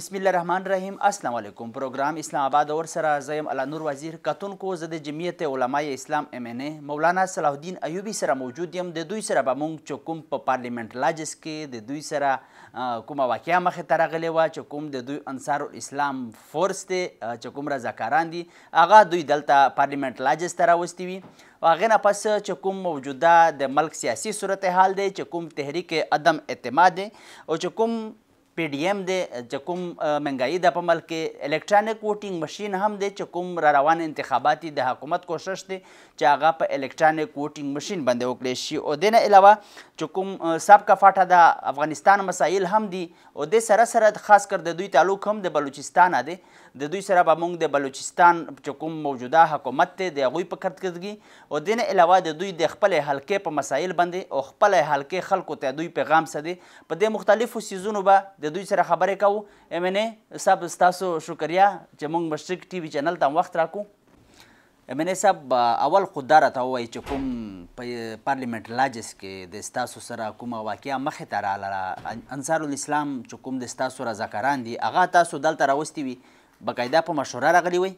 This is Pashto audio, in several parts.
بسم الله الرحمن الرحیم السلام علیکم پروگرام اسلام آباد اور سره زیم الله نور وزیر کتونکو زه د جمعیت علماء اسلام ام ان مولانا صلاح الدین ایوبی سره موجود یم د دوی سره به مونږ چې کوم په پارلیمنت لاجس کې د دوی سره کومه واقعه مخې ته راغلې وه چې کوم د دوی انصار الاسلام فورس دی چې کوم رضاکاران دي هغه دوی دلته پارلیمنت لاجس ته راوستي وي هغې نه پس چې کوم موجوده د ملک سیاسي صورتحال دی چې کوم تحریک عدم اعتماد دی او چې کوم پی ډی ایم دی چې کوم منګایي ده په ملک کې الکترانیک ووټینګ مشین هم دی چې کوم را روان انتخابات د حکومت کوشش دی چې هغه په الکترانیک ووټینګ مشین باندې وکړي شي او دې نه علاوه چې کوم سابقه فاټه د افغانستان مسایل هم دي او دې سره سره خاص کر د دوی تعلق هم د بلوچستان دی د دوی سره به موږ د بلوچستان چې کوم موجوده حکومت دی د هغوی په کتګي او دین علاوه د دوی د خپلې حلقې په مسایل باندې او خپلې حلقې خلکو ته دوی پیغام څه دی په دې مختلفو سیزونو به د دوی سره خبرې کوو ایم ان ای صاحب ستاسو شکریا چې موږ مشرق ټي وي چینل ته وخت راکو امنه صاحب اول خداره ته وای چې کوم پارلیمنت لاجس کې د استاسو سره کومه واقعیا مخې ته رااله انصار الاسلام چې کوم د استاسو رضاکاران دي هغه تاسو دلته راوستي وي باقاعده په مشوره راغلی وي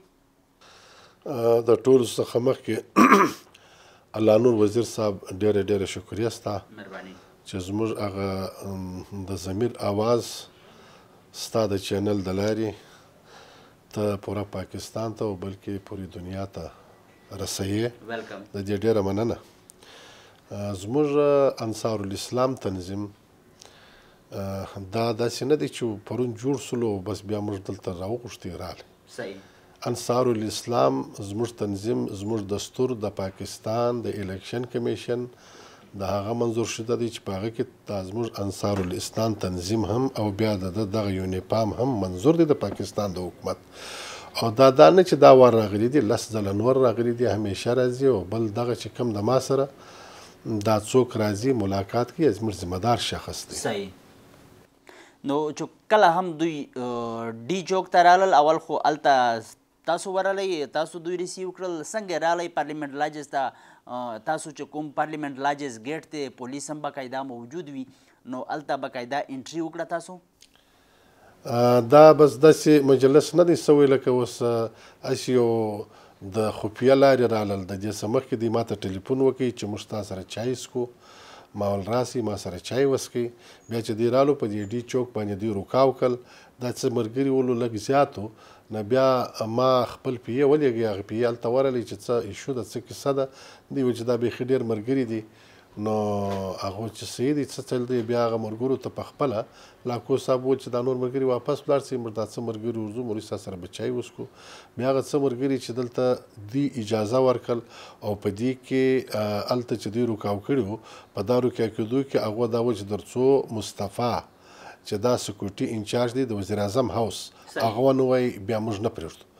د ټولو څخه مخکې الله نور وزیر صاحب ډېره ډېره شکریه ستا چې زموږ هغه د ضمیر اواز ستا د چینل د لارې ته پوره پاکستان ته او بلکې پورې دنیا ته رسیې د دې ډېره مننه زموږ انصار الاسلام تنظیم دا داسې نه دی چې پرون جوړ سلو بس بیا موږ دلته راوغوښتې راغلې صحیح انصار الاسلام زموږ تنظیم زموږ دستور د پاکستان د الیکشن کمیشن د هغه منظور شوه دی چې په هغه کې تازموږ انصار الاسلام تنظیم هم او بیا د دغه یونیفام هم منظور دی د پاکستان د حکومت او دا دا نه چې دا ور راغلی دی لس ځله نور راغلی دی همیشه راځي او بل دغه چې کم د ما سره دا څوک راځي ملاقات کوي زموږ ذمہ دار شخص دی صحیح نو چې کله هم دوی ډی چوک ته رالل اول خو هلته تاسو ورلئ تاسو دوی ریسیو کړل څنګه رالئ پارلیمنټ لاجز ته تاسو چې کوم پارلیمنټ لاجز ګیټ ته پولیس هم باقاعده موجود وي نو هلته باقاعده انټري وکړه تاسو دا بس داسې مجلس نه دی سوی لکه اوس هسې یو د خفیه لارې رالل د دې څه مخکې دوی ما ته ټلیفون وکړي چې موږ سره چای څکو ماول راسي ما سره چای وسکي بیا چې دی رالو په دې ډي چوک باندې دی روکاو کل دا څه مرګري ولو لګ زیاتو نه بیا ما خپل پی ولګي هغه پی ال تورلې چې څه ایشو د څه کې صدا دی و چې دا به خډیر مرګري دی نو هغه چې سیدی څه تل دی بیا هغه مرګورو ته پخپله لاکو صاحب و چې دا نور مرګري واپس بلار سي مردا څه مرګري ورزو موري سره بچای وسکو بیا هغه څه مرګري چې دلته دی اجازه ورکل او په دې کې الته چې دی رکاو کړو په دارو کې کېدو کې هغه دا و چې درڅو مصطفی چې دا سکیورټي انچارج دی د وزیر اعظم هاوس هغه نو بیا موږ نه پرېږدو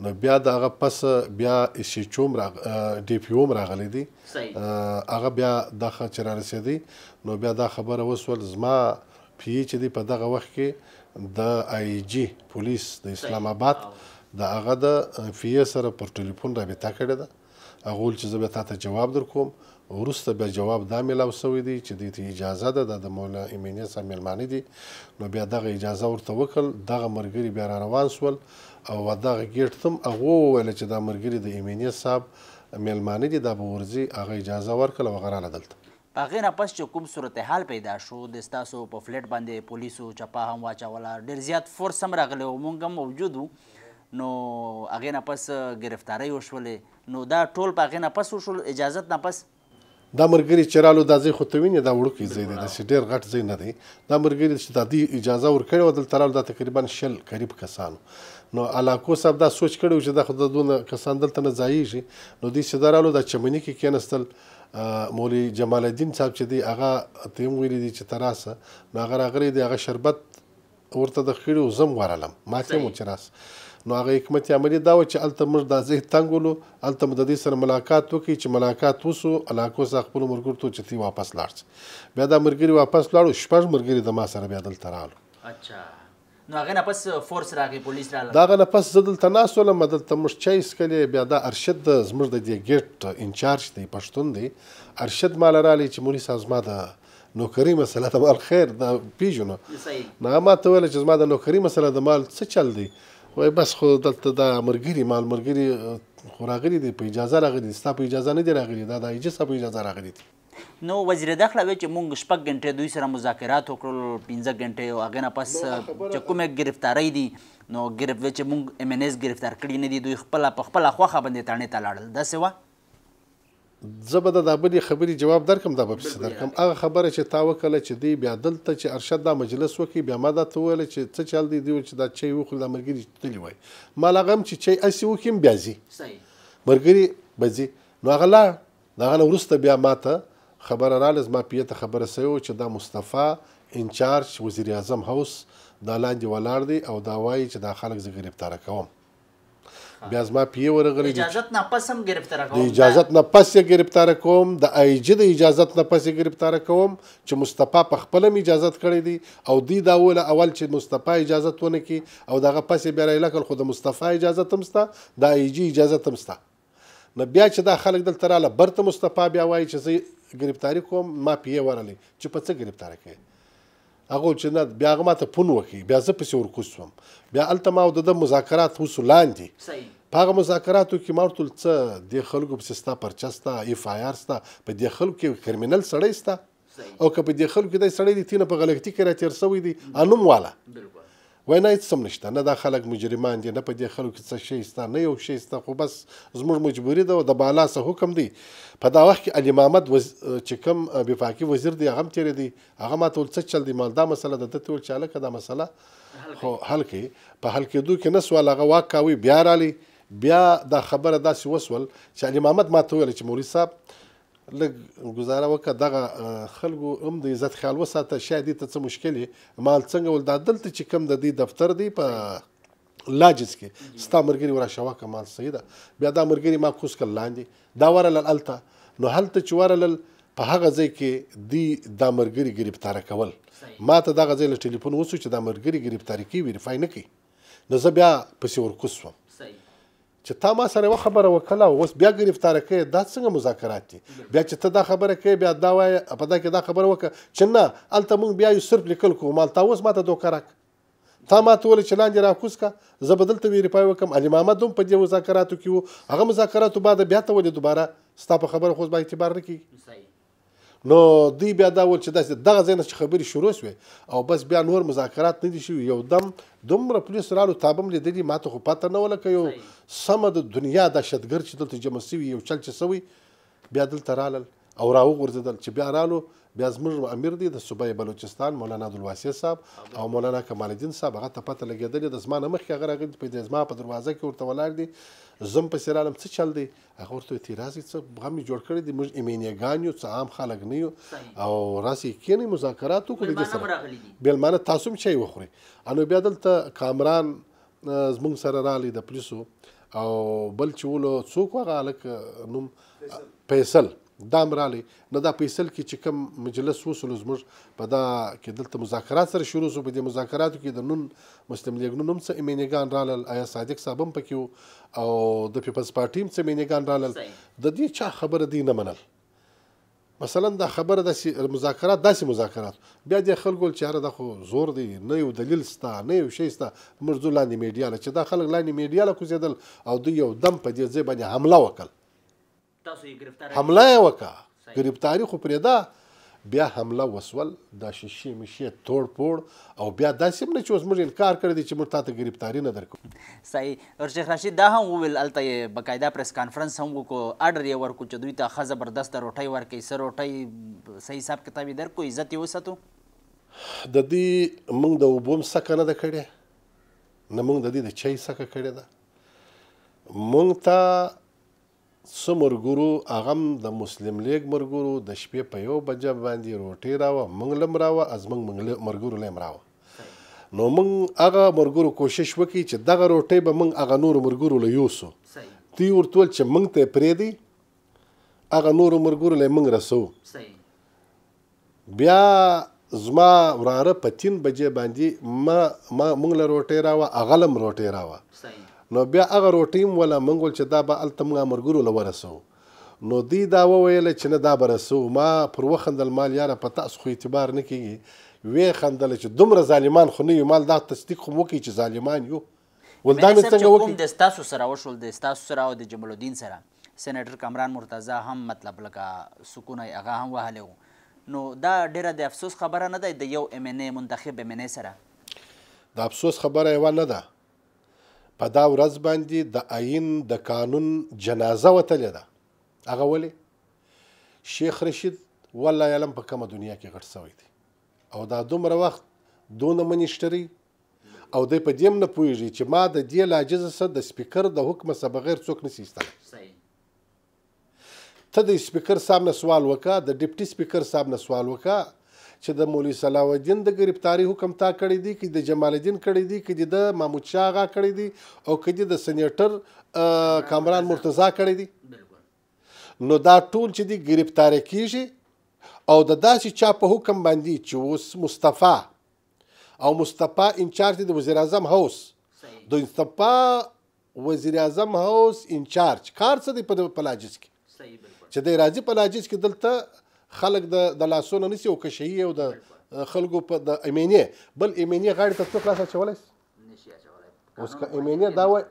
نو بیا دا هغه پس بیا شي چوم را ډي پی اوم راغلی دی هغه بیا د خچر رسیدي نو بیا دا خبره وسول زما پی چې دی په دغه وخت کې د آی جی پولیس د اسلام آباد دا هغه د فی سره پر ټلیفون رابطه کړې ده هغه چې زه به تاسو جواب درکوم ورسته به جواب دا ملاو سوی دی چې دې ته اجازه ده د مولا ایمینیا سمیلمانی دی نو بیا دغه اجازه ورته وکړ دغه مرګري بیا روان سول او دغه ګیټ تم هغه ویل چې دا مرګري د ایمینی صاحب میلمانه دي د بورزي هغه اجازه ورکړه وغره دلته هغې نه پس چې کوم صورتحال پیدا شو د ستاسو په فلیټ باندې پولیسو چپا هم واچوله ډېر زیات فورس هم راغلی و مونږ هم موجود وو نو هغې نه پس ګرفتارۍ وشولې نو دا ټول په هغې نه پس وشول اجازت نه پس دا مرګري چرالو د ځې خوتوینه دا وړوکی ځای دی چې ډیر غټ ځای نه دی دا مرګري چې د دې اجازه ورکړې ودل ترال دا تقریبا شل قریب کسانو نو علاقو صاحب دا سوچ کړو چې دا خود دونه کسان دلته نه ځایږي نو دې صدرالو د چمنې کې کېنستل مولوي جمال الدین صاحب چې دی هغه تیم ویلي دی چې تراسه نو هغه راغلي دی هغه شربت ورته د خېړو زم ورالم ما ته مو چراس نو هغه حکمت عملی دا و چې الته موږ د ځې تنګولو الته مددي سره ملاقات وکړي چې ملاقات وسو علاقو سره خپل مرګر ته چتی واپس لاړ بیا دا مرګري واپس لاړو شپږ مرګري د ما سره بیا دلته رالو اچھا نو هغه نه پس فورس راغی پولیس راغله دا هغه نه پس زدل تناسل مدل تمش چای سکلې بیا دا ارشد د زمر د دی ګټ انچارج دی پښتون دی ارشد مال را لې چې مونږ سازما ده نوکری مسله د مال خیر دا پیژنو نه ما ته ویل چې زما د نوکری مسله د مال څه چل دی وای بس خو دلته دا مرګري مال مرګري خو راغلي دي په اجازه راغلي دي ستا په اجازه نه دي راغلي دا د اجازه په اجازه راغلي دي نو وزیر داخله وی چې مونږ شپږ غنټې دوی سره مذاکرات وکړل پنځه غنټې او هغه نه پس چې کومه گرفتاری دي نو ګرف چې مونږ ام ان اس گرفتار کړی نه دي دوی خپل په خپل خوخه باندې تاڼې ته لاړل دا څه زبه د دابلې خبري جواب درکم د په درکم هغه خبره چې تا وکړه چې دی بیا دلته چې ارشد دا مجلس وکي بیا ما دا ته ویل چې څه چل دی دی چې دا چي وخل د مرګري تللی وای ما لغم چې چي اسی وکم بیا زی مرګري بزی نو هغه لا دا غل ورسته بیا ماته خبره رالز ما پیته خبره سوي چې دا مصطفی انچارج وزیر اعظم هاوس دا لاندې ولاړ دی او دا وایي چې دا خلک زه گرفتار کوم بیا زما پیه ورغلی اجازت نه پس هم گرفتار کوم اجازت نه پس یې گرفتار کوم د ایجی د اجازت نه پس یې گرفتار کوم چې مصطفی په خپل هم اجازت کړی دی او دی دا اول اول چې مصطفی اجازت ونه کی او دغه پس بیا لکه خو د مصطفی اجازت همستا د ایجی اجازت همستا نو بیا چې دا خلک دلته رااله برته مصطفی بیا وایي چې زه گرفتاری کوم ما پیه ورلی چې په څه گرفتار کوي هغه چې نه بیا هغه ماته پون وکړي بیا زه پسې ورکوسوم بیا هلته ما د مذاکرات وسو لاندې صحیح په هغه مذاکراتو کې ما ورته څه د خلکو پسې ستا پرچه ستا اف آی آر ستا په دې خلکو کې کرمینل سړی ستا او که په دې خلکو کې دی سړی دی تینه په غلطي کې را تیر سوی دی انوم والا بالکل وینا هیڅ هم نشته نه دا خلک مجرمان دي نه په دې خلکو کې څه شی شته نه یو شی شته خو بس زموږ مجبوري ده او د بالا څه حکم دی په دا وخت کې علي محمد وز... چې کوم وفاقي وزیر دی هغه هم تېری دی هغه ماته ویل څه چل دی مال دا مسله ده ده ته ویل چې هلکه دا مسله خو حل کوي په حل کېدو کې نه سوال هغه واک کاوي بیا رالی بیا دا خبره داسې وسول چې علي محمد ماته وویل چې مولوي صاحب لږ گزاره وکړه دغه خلکو هم د عزت خیال وساته شاید ته څه مشکلې مال څنګه ول دا دلته چې کم د دې دفتر دی په لاجز کې ستا مرګري ورا شوا کمال سیدا بیا دا مرګري ما کوس کل لاندې دا ورل الالته نو هلته چې ورل په هغه ځای کې دی دا مرګري گرفتار کول ما ته دغه ځای له ټلیفون وسو چې دا مرګري گرفتار کی ویریفای نه کی نو زه بیا پسې ورکوسم چې تا ما سره و خبره وکړه اوس بیا گرفتار کړي دا څنګه مذاکرات دي بیا چې ته دا خبره کوي بیا دا وایي په دا کې دا خبره وکړه چې نه الته مونږ بیا یو صرف لیکل کوو مال تا اوس ماته دوکه راک تا ما ته ولې چې لاندې راکوز کا زه بدلته ویریفای وکم علي محمد هم په دې مذاکراتو کې وو هغه مذاکراتو بعد بیا ته ولې دوباره ستا په خبره خو به اعتبار نه کیږي نو دوی بیا دا ول چې داسې دغه ځای نه چې خبرې شروع شوې او بس بیا نور مذاکرات نه دي شوي یو دم دومره پولیس رالو تابم لیدلي ما ته خو پته نه وله که یو سمه د دنیا دهشتګر چې دلته جمع سوي یو چل چې سوی بیا دلته رالل او را وغورځېدل چې بیا رالو بیا زموږ امیر دی د صوبه بلوچستان مولانا عبدالواسع صاحب او مولانا کمال الدین صاحب هغه ته پته لګېدلې د زما نه مخکې هغه راغلي په زما په دروازه کې ورته ولاړ دي زم پسې رالم څه چل دی هغه ورته اعتراض څه غم جوړ کړی دی موږ ایمینیګان یو څه عام خلک نه یو او راسي کینې مذاکرات وکړي د سره بیلمانه تاسو هم چای وخوري انو بیا دلته کامران زمونږ سره رالی د پولیسو او بل چې ولو څوک هغه هلک نوم فیصل دا مراله نه دا په اصل کې چې کوم مجلس وسلو زموږ په دا کې دلته مذاکرات سره شروع شو په دې مذاکراتو کې د نون مسلم لیگ نوم څه امینګان رالل آیا صادق صاحب هم پکې او د پیپلز پارټي هم څه امینګان رالل د دې چا خبره دی نه منل مثلا دا خبره د مذاکرات داسې مذاکرات بیا د خلکو چاره د خو زور دی نه یو دلیل ستا نه یو شی ستا مرزو لاندې میډیا چې دا خلک لاندې میډیا لکوزیدل او دوی یو دم په دې ځای باندې حمله وکړه تاسو یې گرفتار حمله وکړه گرفتاری خو پرېدا بیا حمله وسول دا شیشې مشه توړ پوړ او بیا داسې نه چې اوس موږ انکار کړی دی چې موږ تاسو گرفتاری نه درکو صحیح ورشیخ راشد دا هم ویل الته بقاعده پریس کانفرنس هم وکړو آرډر یې ورکړو چې دوی ته ښه زبردست روټۍ ورکړي سر روټۍ صحیح حساب کتاب یې درکو عزت یې وساتو د دې موږ د وبوم سکه نه ده کړې نه موږ د دې د چای سکه کړې ده موږ ته سمرګورو اغم د مسلم لیگ مرګورو د شپې په یو بجه باندې روټي راو منګلم راو از منګ منګل مرګورو لیم راو نو منګ هغه مرګورو کوشش وکي چې دغه روټي به منګ هغه نور مرګورو له یوسو تی ورتول چې منګ ته پرې دی هغه نور مرګورو له منګ رسو بیا زما وراره په 3 بجې باندې ما ما منګل روټي راو اغلم روټي راو صحیح نو بیا هغه روټیم ولا منګول چې دا به الته موږ مرګرو لورسو نو دی دا وویل چې نه دا برسو ما پر وخندل مال یاره په تاسو خو اعتبار نه کیږي وی خندل چې دومره ظالمان خو نه مال دا تصدیق خو وکي چې ظالمان یو ولدان څنګه وکي د تاسو سره وشول د تاسو سره او د جمال الدین سره سېنیټر کامران مرتضی هم مطلب لکه سکونه هغه هم وهلو نو دا ډیره د افسوس خبره نه ده د یو ام ان منتخب ام ان سره د افسوس خبره یې نه ده په دا ورځ باندې د عین د قانون جنازه وتلې ده هغه ولې شیخ رشید والله علم په کومه دنیا کې غټ سوی دی او دا دومره وخت دونه منیشتري او دی په دې نه پوهیږي چې ما د دې لاجزه سره د سپیکر د حکم سره بغیر څوک نسی ایستلی ته د سپیکر صاحب نه سوال وکړه د ډیپټي سپیکر صاحب نه سوال وکړه چې د مولوی صلاح الدین د گرفتاری حکم تا کړی دی کې د جمال الدین کړی دی کې د محمود شاه غا کړی دی او کې د سنیټر کامران مرتضی کړی دی نو دا ټول چې دی گرفتار کیږي او د داسې چا په حکم باندې چې اوس مصطفی او مصطفی انچارج د وزیر اعظم هاوس د مصطفی وزیر اعظم هاوس انچارج کار څه دی په پلاجس کې چې د راځي پلاجس کې دلته خلک د د لاسونه نسی او کشي او د خلکو په د ایمینې بل ایمینې غاړي ته څوک لاس اچولای نشي اچولای اوس که ایمینې دا وای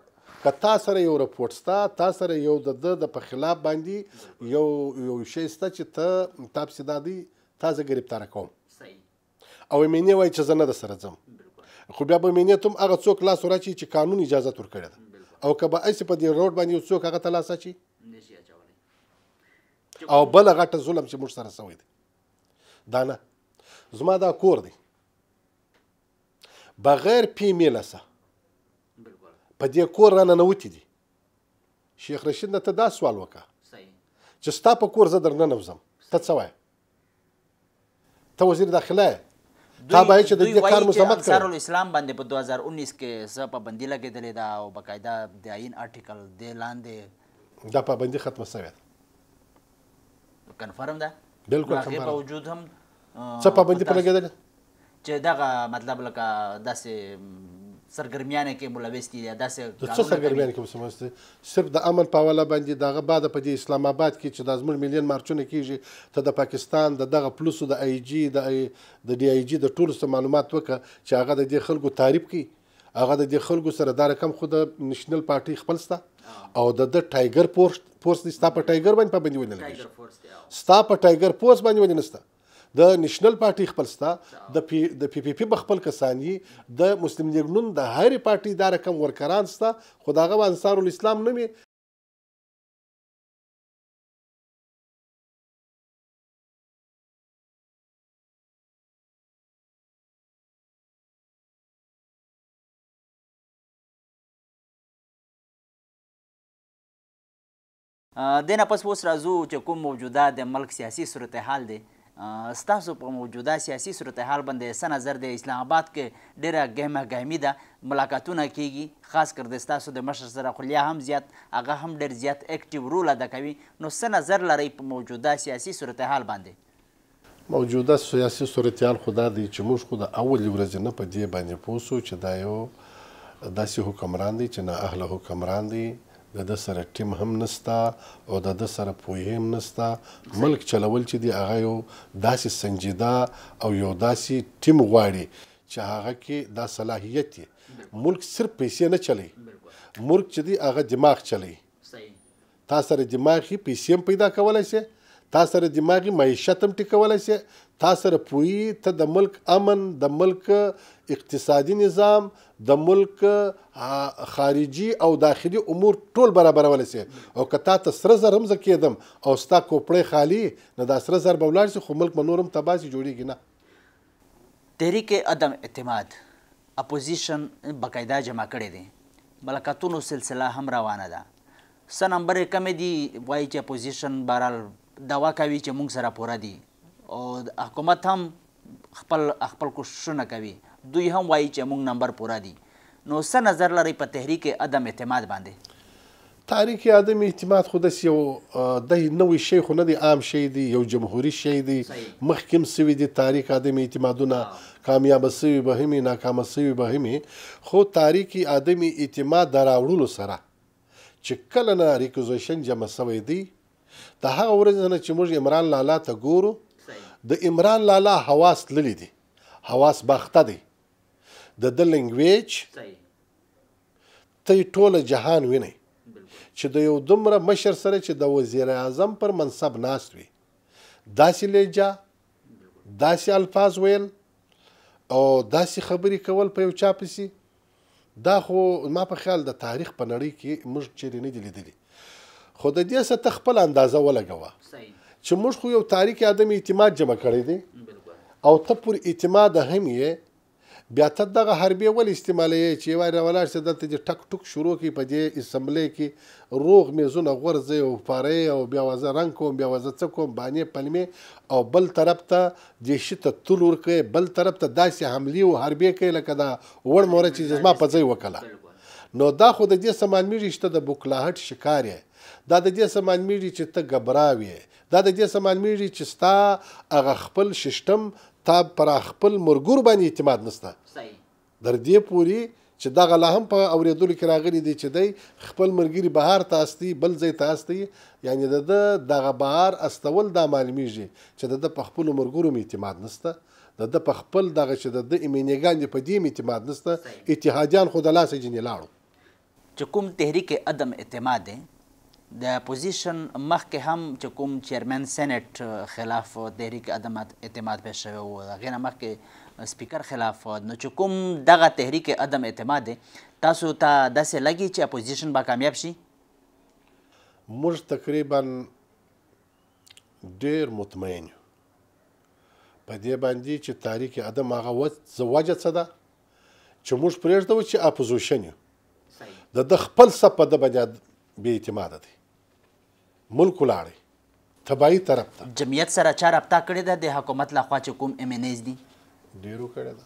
که تا سره یو رپورټ ستا تا سره یو د د د په خلاف باندې یو یو شی ستا چې ته تاسو دادی تازه گرفتار کوم او ایمینې وای چې زه نه در سره ځم خو بیا به ایمینې تم هغه څوک لاس ورچی چې قانون اجازه ورکړي او که به ایسه په دې روډ باندې څوک هغه تلاسه چی نشي او بل غټه ظلم چې موږ سره سوی دی دا نه زما دا کور دی بغیر پی میلسه په دې کور را ننوتې دي شیخ رشید نه ته دا سوال وکړه چې ستا په کور زه در ننوځم ته څه وایې ته وزیر داخله تا باید چې د دې کار مزمت کړې انصار الاسلام باندې په 2019 کې زه پابندي لګېدلې ده او باقاعده د عین آرټیکل د لاندې دا پابندي ختمه شوې ده کنفرم ده بالکل کنفرم په وجود هم څه پابندي پر لګیدل چې دغه مطلب لکه داسې سرګرمیانه کې ملوث دي داسې د څه سرګرمیانه کې مسمسته صرف د امن په والا باندې دغه بعد په دې اسلام آباد کې چې د ازمر ملین مارچونه کیږي ته د پاکستان د دغه پلوسو د ای جی د د ډی ای جی د ټولو څه معلومات وکړه چې هغه د دې خلکو تعریف کوي هغه د دې خلکو سره دا رقم خو د نېشنل پارټي خپل ستا او د د ټایګر پورس پورس دي ستا په ټایګر باندې پابندي ونه لګي ستا په ټایګر پورس باندې ونه نسته د نېشنل پارټي خپل ستا د پی د پی پی پی بخپل کسانی د مسلم لیګنون د هر پارټي دا رقم ورکران ستا خداغه انصار الاسلام نومي دینه پس اوس راځو چې کوم موجوده د ملک سیاسي صورتحال دی ستاسو په موجوده سیاسي صورتحال باندې څه نظر دی اسلام آباد کې ډېره ګهمه ګهمي ده ملاقاتونه کیږي خاص کر د ستاسو د مشر سره خو هم زیات هغه هم ډېر زیات اکټیو رول ادا کوي نو څه نظر لرئ په موجوده سیاسي صورتحال باندې موجوده سیاسي صورتحال خدا دی چې موږ خو د اولې ورځې نه په دې باندې پوه سو چې دا یو داسې حکمران دی چې نه اهله حکمران دی د د سره ټیم هم نستا او د د سره پوهې هم نستا ملک چلول چې دی هغه یو داسې سنجیده او یو داسې ټیم غواړي چې هغه کې دا صلاحیت ملک صرف پیسې نه چلی ملک چې دی هغه دماغ چلی تا سره دماغي پیسې هم پیدا کولای شي تا سره دماغي معیشت هم ټیکولای شي تا سره پوهې ته د ملک امن د ملک اقتصادي نظام د ملک خارجي او داخلي امور ټول برابرول سي او کته ته سره زر هم زکیدم او ستا کوپړې خالی نه دا سره زر بولار سي خو ملک منورم تباسي جوړیږي نه تحریک عدم اعتماد اپوزیشن بقاعده جمع کړي دي ملکاتونو سلسله هم روانه ده څه نمبر کمی دي وایي چې اپوزیشن بهرحال دوا کوي چې موږ سره پوره دي او حکومت هم خپل خپل کوششونه کوي دوی هم وایي چې موږ نمبر پوره دي نو څه نظر لري په تحریک عدم اعتماد باندې تحریک عدم اعتماد خو داسې یو د نوی شی خو نه دی عام شی دی یو جمهوري شی دی مخکې هم سوي دی تحریک عدم اعتمادونه کامیاب سوي به همې ناکامه سوي به همې خو تحریک عدم اعتماد د راوړلو سره چې کله نه ریکوزیشن جمع سوی دی د هغه ورځ نه چې موږ عمران لالا ته ګورو د عمران لالا حواس للی دي حواس باخته دي د د لنګویج ته ټوله جهان ویني چې د یو دومره مشر سره چې د وزیر اعظم پر منصب ناست وي داسې لهجه داسې الفاظ ویل او داسې خبرې کول په یو چا پسې دا خو ما په خیال د تاریخ په نړۍ کې موږ چیرې نه دي لیدلی خو د دې څه تخپل اندازه ولګوه چې موږ خو یو تاریخ ادم اعتماد جمع کړی دی او ته پر اعتماد هم یې بیا ته دغه حربې ول استعمالوي چې وای راولاړ شه دلته چې ټک ټک شروع کی په دې اسمبلی کې روغ میزونه غورځي او پاره او بیا وزه رنگ کوم بیا وزه څه کوم باندې پلمې او بل طرف ته چې شته تلور کوي بل طرف ته داسې حمله او حربې کوي لکه دا وړ مور چې ما پځي وکړه نو دا خو د دې سامان میږي شته د بوکلاهټ شکار دا د دې سامان میږي چې ته غبراوي دا د دې سامان میږي چې ستا هغه خپل سیستم تا پر خپل مرګور باندې اعتماد نشته در دې پوري چې دغه لا هم په اوریدلو کې راغلي دی چې دی خپل مرګري بهار تاستي بل ځای تاستي یعنی د دغه بهار استول دا معلومیږي چې د په خپل مرګورو اعتماد نشته د د په خپل دغه چې د ایمینګان په دې اعتماد نشته اتحادیان خو د لاسه جنې لاړو چې کوم تحریک عدم اعتماد دی د پوزیشن مخکې هم چې کوم چیرمن سېنټ خلاف تحریک عدم اعتماد پیښ شوی و هغې نه مخکې سپیکر خلاف نو چې کوم دغه تحریک عدم اعتماد دی تاسو ته تا داسې لګي چې اپوزیشن به کامیاب شي موږ تقریبا ډېر مطمئن یو په دې باندې چې تحریک عدم هغه وجه څه ده چې موږ پرېږدو چې اپوزیشن یو د د خپل صف په ده باندې بې اعتماده دی ملک ولاړی تبایی طرف ته جمعیت سره چا رابطه کړې ده د حکومت لخوا چې کوم ام ان ایز دي ډېرو کړې ده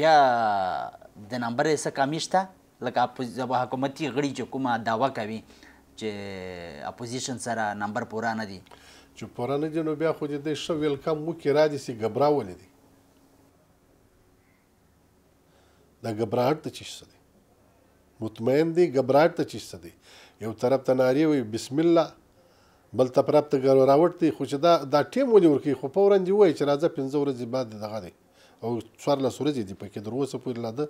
بیا د نمبر یې څه کمی شته لکه حکومتي غړي چې کومه دعوه کوي چې اپوزیشن سره نمبر پوره نه دي چې پوره نه دي نو بیا خو دې ښه ویلکم وکړي را دي سي ګبراولې دي د ګبراهټ څه شي مطمئن دی غبرات ته چیز دی یو طرف ته ناری وي بسم الله بل طرف ته ګرو راوټ دی خو چې دا دا ټیم ولې ورکی خو فورن دی وای چې راځه 15 ورځې بعد دغه دی او څوار لس ورځې دی پکې دروسه پورې لاده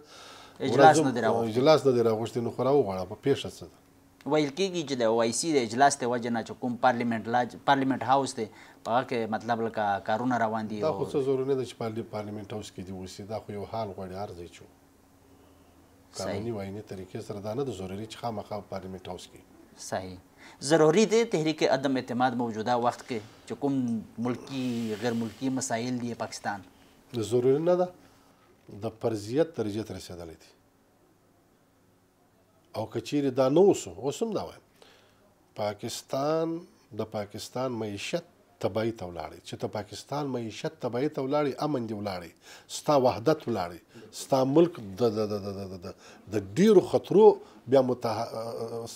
اجلاس نه دی راغوښتي اجلاس نه دی راغوښتي نو خو راوغړه په پیښه څه ویل کېږي چې د او آی سي د اجلاس ته وجه نه چې کوم پارلیمنت لاج پارلیمنت هاوس دی په هغه کې مطلب لکه کارونه روان دي دا خو څه ضروري نه ده چې پارلیمنت هاوس کې دی وسی دا خو یو حال غواړي ارزي چې قانوني واینه طریقې سره دا نه د ضروري چې خامخا پارلیمنت هاوس کې صحیح ضروری دی تحریک عدم اعتماد موجوده وخت کې چې کوم ملکی غیر ملکی مسایل دی پاکستان ضروری نه ده د پرزیت درجه ته رسیدلې دي او کچیر دا نو اوس اوس هم دا وایم پاکستان د پاکستان معیشت تبعی ته ولاړې چې ته پاکستان معیشت تبعی ته ولاړې امن دی ولاړې ستا وحدت ولاړې ستا ملک د د د د د د ډیرو خطرو بیا متح...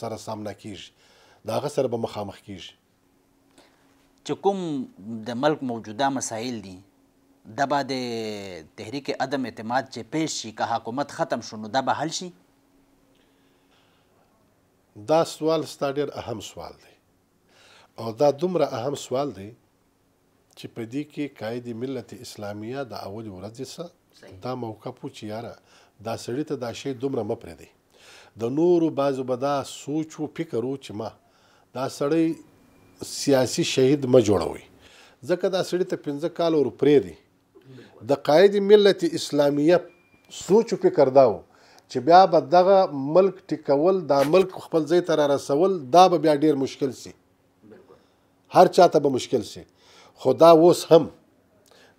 سره سامنا کیږي دا غ سره به مخامخ کیږي چې کوم د ملک موجوده مسایل دي د به د تحریک عدم اعتماد چې پیش شي که حکومت ختم شو نو دا به حل شي دا سوال ستا ډیر اهم سوال دی او دا دومره اهم سوال دی چې په دې کې قائد ملت اسلامیه د اول ورځې سره دا موقف چې یاره دا سړی ته دا شی دومره م پرې دی د نورو بازو به دا سوچ او فکر و چې ما دا سړی سیاسی شهید م جوړوي ځکه دا سړی ته 15 کال ور پرې دی د قائد ملت اسلامیه سوچ او فکر داو چې بیا به دغه ملک ټیکول دا ملک خپل ځای ته را رسول دا به بیا ډیر مشکل سي هر چاته به مشکل شي خو دا اوس هم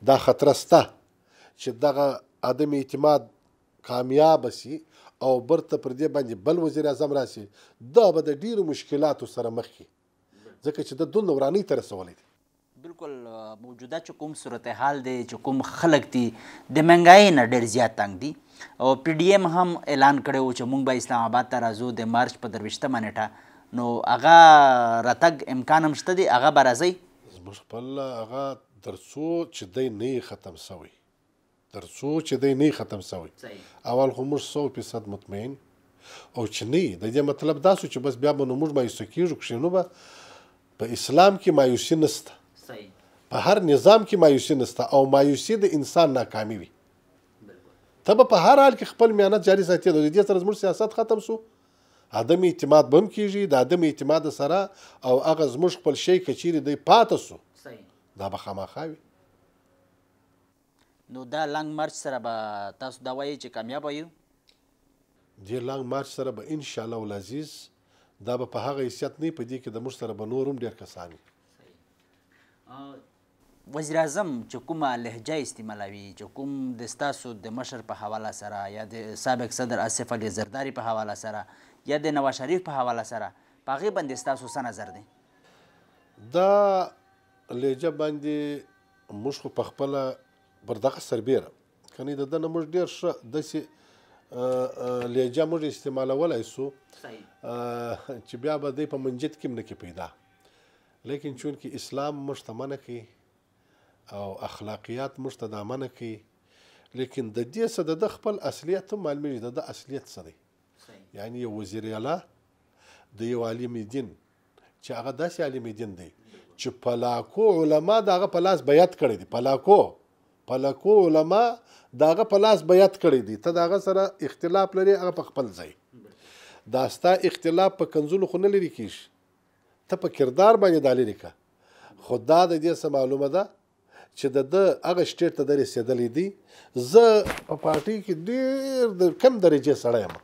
دا خطرسته چې دغه عدم اعتماد کامیاب شي او برته پر دې باندې بل وزیر اعظم راشي دا به د ډیرو مشکلاتو سره مخ کی ځکه چې د دوه ورانی تر سوالې دي بالکل موجوده چې کوم صورتحال دی چې کوم خلک دي د منګای نه ډېر زیات تنگ دي او پی ډی ایم هم اعلان کړی و چې مونږ به اسلام آباد ته راځو د مارچ په درویشتمه نیټه نو هغه راتګ امکان هم شته دی هغه به راځي زموږ خپل هغه تر څو چې دی نه ختم سوی تر څو چې دی نه ختم سوی اول خو موږ 100% مطمئن او چې نه د دې مطلب دا چې بس بیا به موږ مایوس کیږو چې نو به په اسلام کې مایوسی نشته صحیح په هر نظام کې مایوسی نشته او مایوسی د انسان ناکامي وي ته به په هر حال کې خپل میانت جاري ساتي د دې تر زموږ سیاست ختم سو عدم اعتماد به هم کیږي د عدم اعتماد سره او هغه زموږ خپل شی که چیرې دی پاته سو دا به خامخا وي نو دا لنګ مارچ سره به تاسو دا وایي چې کامیاب یو دې لنګ مارچ سره به ان شاء الله العزیز دا به په هغه حیثیت نه پدې کې د موږ سره به نور هم ډېر کسان وزیر اعظم چې کومه لهجه استعمالوي چې کوم د ستاسو د مشر په حواله سره یا د سابق صدر اسف علي زرداری په حواله سره یا د نواز شریف په حواله سره په هغې باندې ستاسو څه نظر دی دا لهجه باندې موږ خو په خپله پر دغه سربیره کنی د دنه موږ ډېر ښه داسې لهجه موږ استعمالولی سو چې بیا به دی په منجد کې هم نه کې پیدا لیکن چونکې اسلام موږ ته منع کوي او اخلاقیات موږ ته دا منع کوي لیکن د دې څه د خپل اصلیت هم معلومیږي د د اصلیت څه دی یعنی یو وزیر اعلی د یو عالم دین چې هغه داسې عالم دین دی چې په لاکو علما دغه په لاس بیعت کړی دی په لاکو په لاکو علما دغه په لاس بیعت کړی دی ته دغه سره اختلاف لري هغه په خپل ځای دا ستا اختلاف په کنزلو خو نه لري کیږي ته په کردار باندې دا لري که خو دا د دې څه معلومه ده چې د د هغه سټیټ ته د رسیدلې دي زه په پارټي کې ډیر د کم درجه سړی یم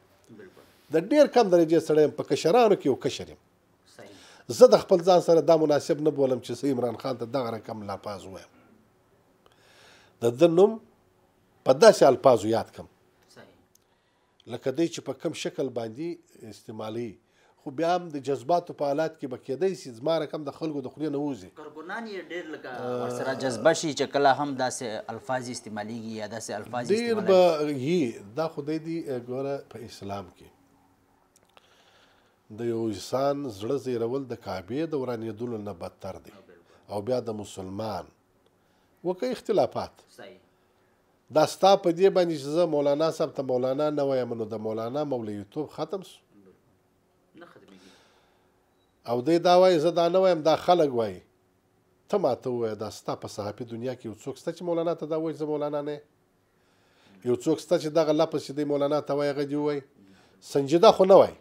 د ډیر کم درجه سړی یم په کشرانو کې یو کشر یم زه د خپل ځان سره دا مناسب نه بولم چې سه عمران خان ته دغه رقم لا پاز وایم د د نوم په داسې الفاظو یاد کم لکه دی چې په کم شکل باندې استعمالي خو بیا هم د جذباتو په حالت کې به کېدای شي زما رقم د خلکو د خولې نه ووځي کارګونان یې ډېر لکه ورسره جذبه شي چې کله هم داسې الفاظ استعمالیږي یا داسې الفاظ ډېر به یي دا خدای دی ګوره په اسلام کې د یو انسان زړه زیرول د کعبې د ورانېدلو نه بدتر دی او بیا د مسلمان وکه اختلافات صحیح دا ستا په دې باندې چې زه مولانا صاحب ته مولانا نه وایم نو د مولانا مولویتوب ختم شو او دی دا وایي زه دا نه وایم دا خلک وایي ته ماته ووایه دا ستا په صحافي دنیا کې یو څوک شته چې مولانا ته دا وایي زه مولانا نه یو څوک شته چې دغه لپس چې دی مولانا ته وایي هغه دې ووایي سنجیده خو نه وایي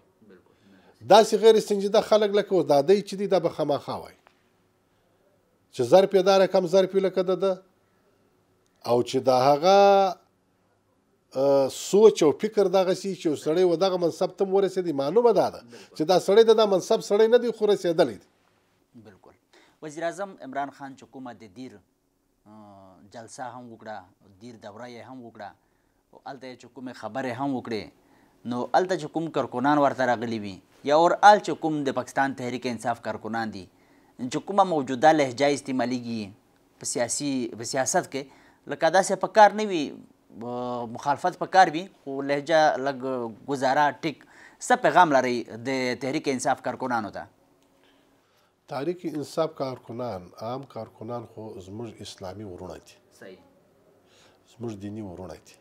داسې غیر سنجیده خلک لکه اوس دا دی چې دی دا به خامخا وایي چې ظرف یې دا رقم ظرف لکه ده ده او چې د هغه سوچ او فکر دغه سي چې سړی و دغه منصب ته ورسېدي معلومه ده چې دا سړی د منصب سړی نه دی خو رسېدلی دی بالکل وزیر اعظم عمران خان چې کومه د دیر جلسه هم وکړه دیر دوره یې هم وکړه او هلته یې چې کومې خبرې هم وکړې نو هلته چې کوم کارکنان ورته راغلي وي یا اورال چې کوم د پاکستان تحریک انصاف کارکنان دي چې کومه موجوده لهجه استعمالیږي په سیاسي په سیاست کې لکه داسې په کار نه وي مخالفت په کار وي خو لهجه لږ گزاره ټیک څه پیغام لري د تحریک انصاف کارکنانو ته تحریک انصاف کارکنان عام کارکنان خو زموږ اسلامي ورونه دي صحیح زموږ دینی ورونه دي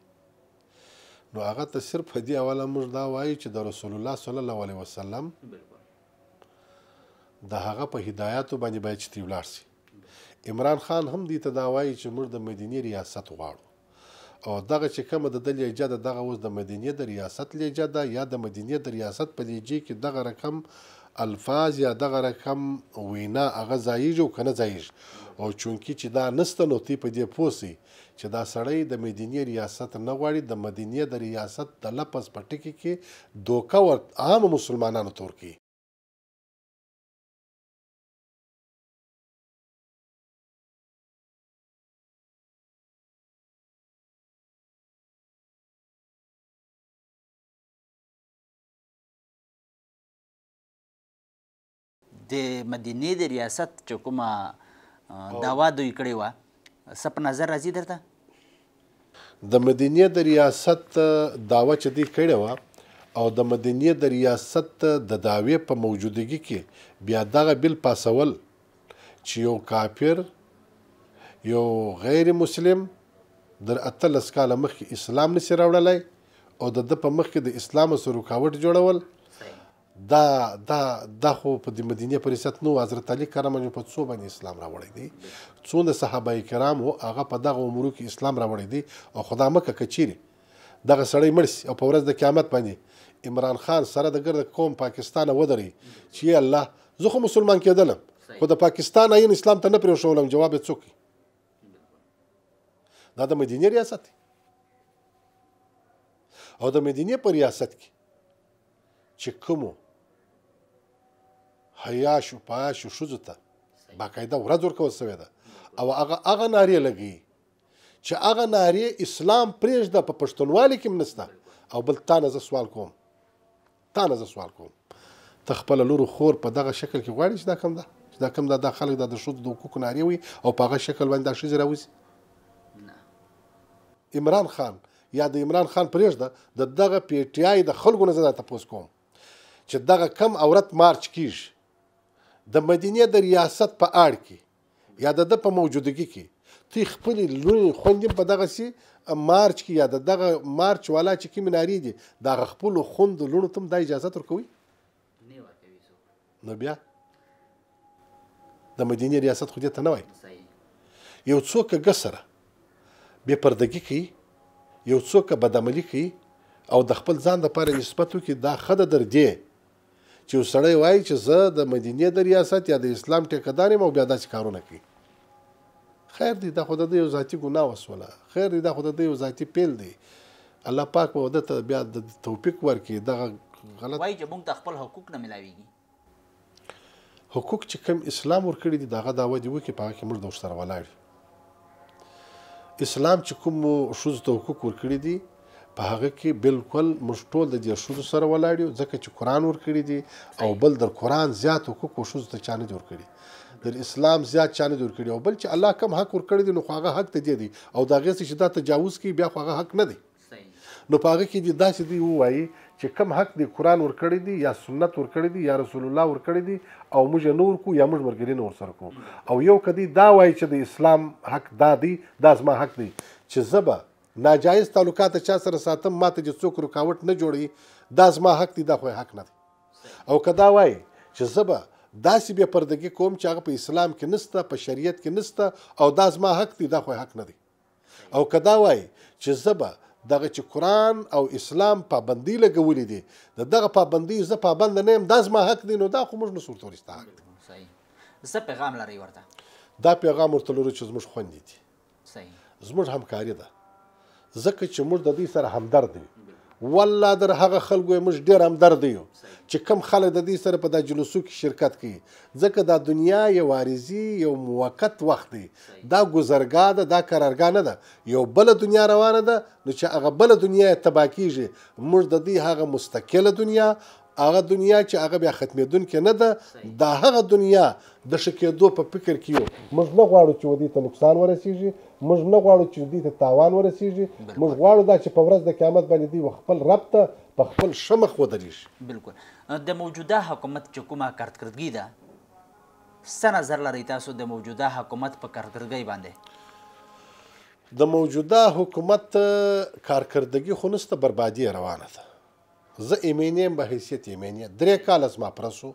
نو هغه ته صرف په دې اوله موږ دا وایو چې د رسول الله صلی الله علیه وسلم د هغه په هدایاتو باندې باید چې ولاړ سي عمران خان هم دې ته دا وایي چې موږ د مدینی ریاست غواړو او دغه چې کومه د لیجه ده دغه اوس د مدینه د ریاست لیجه ده یا د مدینه د ریاست په لیجه کې دغه رقم الفاظ یا دغه رقم وینا هغه ځایږي او کنه ځایږي او چونکی چې دا نسته نو تی په دې پوسی چې دا سړی د مدینه ریاست نه غواړي د مدینه د ریاست د لپس پټکی کې دوکه ور عام مسلمانانو تور کې د مدینه د ریاست چې کومه داوا دوی کړې وه څه په نظر راځي درته د مدینه د ریاست داوا چې دوی کړې وه او د مدینه د ریاست د داوې په موجودګي کې بیا دغه بل پاسول چې یو کافر یو غیر مسلم در اتلس کاله مخکې اسلام نشي راوړلی او د د په مخکې د اسلام سره رکاوټ جوړول دا دا دا خو په د مدینه پر ریاست نو حضرت علی کرم علیه په څو باندې اسلام راوړی دی څونه صحابه کرام او هغه په دغه عمرو کې اسلام راوړی دی او خدا مکه کچيري دغه سړی مرسي او په ورځ د قیامت باندې عمران خان سره د ګرد قوم پاکستان ودرې چې الله زه خو مسلمان کېدلم خو د پاکستان عین اسلام ته نه پرې شولم جواب څوک دا د مدینه ریاست دی او د مدینه په ریاست کې چې کومو حیا شو پایا شو ښځو ته باقاعده ورځ ورکول سوې ده او هغه هغه نارې لګي چې هغه نارې اسلام پرېږده په پښتونوالي کې منسته او بل تا نه زه سوال کوم تا نه زه سوال کوم ته خپل لور خور په دغه شکل کې غواړي چې دا کم ده چې دا کم ده دا خلک دا د ښځو د حقوقو نارې وي او په هغه شکل باندې دا ښځې راوځي عمران خان یا د عمران خان پرېږده د دغه پی ټی آی د خلکو نه زه دا تپوس کوم چې دغه کم اورت مارچ کیږي د مدینه د ریاست په اړ کې یا د په موجودګي کې تی خپل لوی خوندې په دغه سي مارچ کې یا دغه مارچ والا چې کې مناري دي د خپل خوند لونو تم د اجازه ترکوي نه ورکوي نو بیا د مدینه ریاست خو دې ته نه وای یو څوک قصره به پردګي کوي یو څوک بدعملي کوي او د خپل ځان لپاره نسبت وکي دا خده در دی چې وسړی وای چې زه د مدینه د ریاست یا د اسلام ټیکدار یم او بیا داسې کارونه کوي خیر دی دا خو د یو ذاتی ګناه وسوله خیر دی دا خو د یو ذاتی پیل دی الله پاک به ودته بیا د توفیق ورکړي دغه غلط وای چې موږ د خپل حقوق نه ملاويږي حقوق چې کوم اسلام ورکړي دی دغه داوه دی وکي په کې موږ د سره ولاړ اسلام چې کوم شوز ته حقوق ورکړي دي په هغه کې بالکل موږ ټول د دې شوز سره ولاړ یو ځکه چې قران ور کړی دی او بل در قران زیات حقوق او شوز ته چانه جوړ کړی در اسلام زیات چانه جوړ کړی او بل چې الله کم حق ور کړی دی نو هغه حق ته دی دی او دا غیر چې دا تجاوز کی بیا هغه حق نه دی نو په هغه کې داسې دی وایي چې کم حق دی قران ور کړی دی یا سنت ور کړی دی یا رسول الله ور کړی دی او موږ نور کو یا موږ مرګرین ور سره کو او یو کدی دا وایي چې د اسلام حق دا دی دا زما حق دی چې زبه ناجایز تعلقات چا سره ساتم ماته چې څوک رکاوټ نه جوړي دا زما حق دی دا خو حق نه دی او کدا وای چې زبا داسې به پردګي کوم چې هغه په اسلام کې نسته په شریعت کې نسته او دا زما حق دی دا خو حق نه دی او کدا وای چې زبا دغه چې قران او اسلام پابندي لګولې دي دغه پابندي زه پابند نه یم دا زما حق دی نو دا خو موږ نه سورته ورسته حق دی صحیح زه پیغام لري ورته دا پیغام ورته لري چې زموږ خوندې دي صحیح زموږ همکاري ده ځکه چې موږ د دې سره همدرد یو والله در هغه خلکو موږ ډیر همدرد یو چې کم خلک د دې سره په د جلوسو کې شرکت کوي ځکه دا دنیا یو عارضي یو موقت وخت دی دا گذرګاه ده دا قرارګاه نه ده یو بل دنیا روانه ده نو چې هغه بل دنیا تبا کیږي موږ د دې هغه مستقله دنیا هغه دنیا چې هغه بیا ختمېدونکې نه ده دا هغه دنیا د شکېدو په فکر کې یو موږ نه غواړو چې ودې ته نقصان ورسیږي موږ نه غواړو چې دوی ته تاوان ورسیږي موږ غواړو دا چې په ورځ د قیامت باندې دوی خپل رب ته په خپل ښه مخ ودرېږي بلکل د موجوده حکومت چې کومه کارکردګي ده څه نظر لرئ تاسو د موجوده حکومت په کارکردګۍ باندې د موجوده حکومت کارکردګي خو نسته بربادي روانه ده زه ایمینیم به حیثیت ایمینیم درې کاله زما پرسو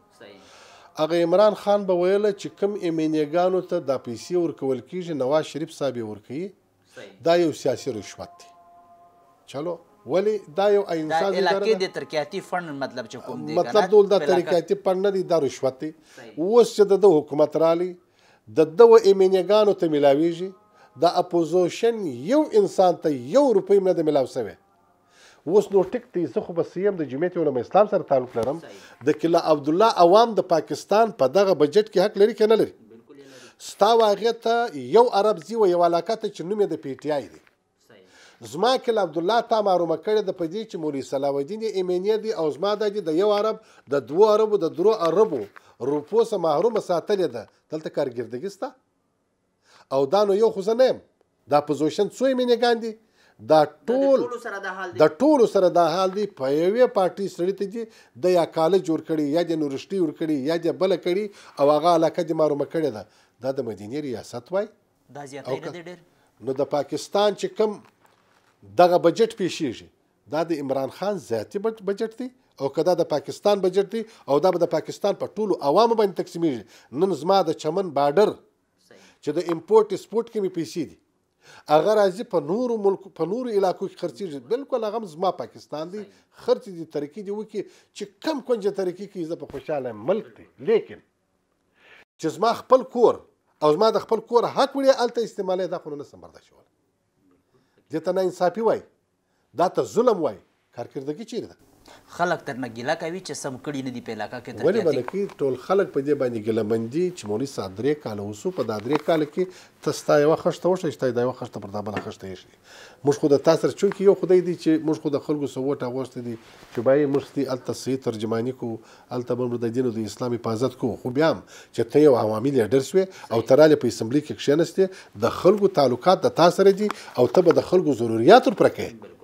هغه عمران خان به ویل چې کم ایمینګانو ته د پیسې ورکول کیږي نواز شریف صاحب ورکوي دا یو سیاسي رشوت دی چلو ولی دا یو انسان دی علاقه د ترکیاتی فند مطلب چې کوم دی مطلب دول د ترکیاتی فند نه دی دا رشوت دی اوس چې د حکومت رالی د دو ایمینګانو ته ملاویږي د اپوزیشن یو انسان ته یو روپۍ نه د ملاوي اوس نو ټیک دی زه خو بس یم د جمعیت علما اسلام سره تعلق لرم د کلا عبد الله عوام د پاکستان په دغه بجټ کې حق لري کنه لري ستا واغه ته یو عرب زی و یو علاقه ته چې نوم د پی ټی آی دی زما کله عبد الله تا معلومه کړی د پدې چې مولوی صلاح الدین ایمنی دی او زما د د یو عرب د دوو عربو د درو عربو روپو سه محروم ساتلې ده دلته کارګردګی ستا او دا نو یو خو زنم دا پوزیشن څو ایمنی ګاندی دا ټول د ټول سره د حال دی په یوې پارټي سړی ته چې د یا کالج جوړ کړي یا د یونیورسيټي ور کړي یا د بل کړي او هغه علاقه د مارومه کړي ده دا د مدینه ریاست وای دا زیاتې نه دی ډېر نو د پاکستان چې کم دغه بجټ پیښیږي دا د عمران خان ذاتی بجټ دی او کدا د پاکستان بجټ دی او دا به د پاکستان په ټولو عوامو باندې تقسیمیږي نن زما د چمن بارډر چې د امپورټ سپورټ کې مې پیسې دي هغه راځي په نورو ملک په نورو علاقو کې خرڅیږي بالکل هغه زما پاکستان دی خرڅ دي ترکی دی وکي چې کم کونج ترکی کې زه په خوشاله ملک دی لیکن چې زما خپل کور او زما د خپل کور حق وړي الته استعمالي دا خو نه سم برداشت ول دي ته نه انصافي وای دا ته ظلم وای کارکردګي چیرې ده خلک ترنه ګیله کوي چې سم کړي نه دي په علاقه کې ولې باندې کې ټول خلک په دې باندې ګیله مندي چې مولوي صاحب درې کاله وسو په دا درې کال کې تستا یو خشته وشته چې دا یو خشته پر دا بل خشته شي موږ خو د تاسو چون کې یو خدای دی چې موږ خو د خلکو سوټه غوښته دي چې بای موږ ستي ال تصحیح ترجمانی کو ال تبم د دین او د اسلام حفاظت کو خو بیا چې ته یو عوامل لیډر سوې او تراله په اسمبلی کې کښینسته د خلکو تعلقات د تاسو سره دي او ته به د خلکو ضرورت پر کې